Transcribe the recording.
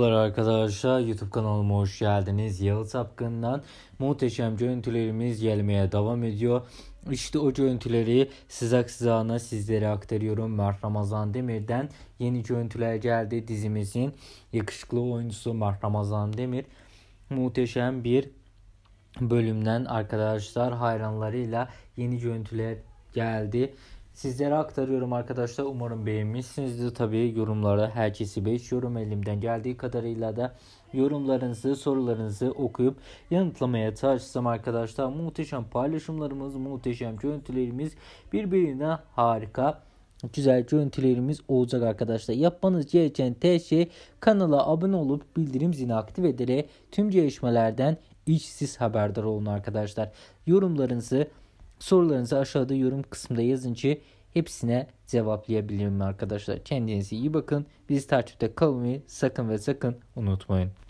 Merhabalar arkadaşlar YouTube kanalıma hoş geldiniz. Yalı Sapkın'dan muhteşem görüntülerimiz gelmeye devam ediyor. İşte o görüntüleri sızak sızağına sizlere aktarıyorum. Mert Ramazan Demir'den yeni görüntüler geldi. Dizimizin yakışıklı oyuncusu Mert Ramazan Demir muhteşem bir bölümden arkadaşlar hayranlarıyla yeni görüntüler geldi. Sizlere aktarıyorum arkadaşlar. Umarım beğenmişsinizdir. Tabii yorumlara herkesi 5 yorum elimden geldiği kadarıyla da yorumlarınızı, sorularınızı okuyup yanıtlamaya çalışsam arkadaşlar. Muhteşem paylaşımlarımız, muhteşem görüntülerimiz birbirine harika güzel görüntülerimiz olacak arkadaşlar. Yapmanız gereken tek şey kanala abone olup bildirim zilini aktif ederek tüm gelişmelerden işsiz haberdar olun arkadaşlar. Yorumlarınızı Sorularınızı aşağıda yorum kısmında yazın ki hepsine cevaplayabilirim arkadaşlar. Kendinize iyi bakın. Biz takipte kalmayı sakın ve sakın unutmayın.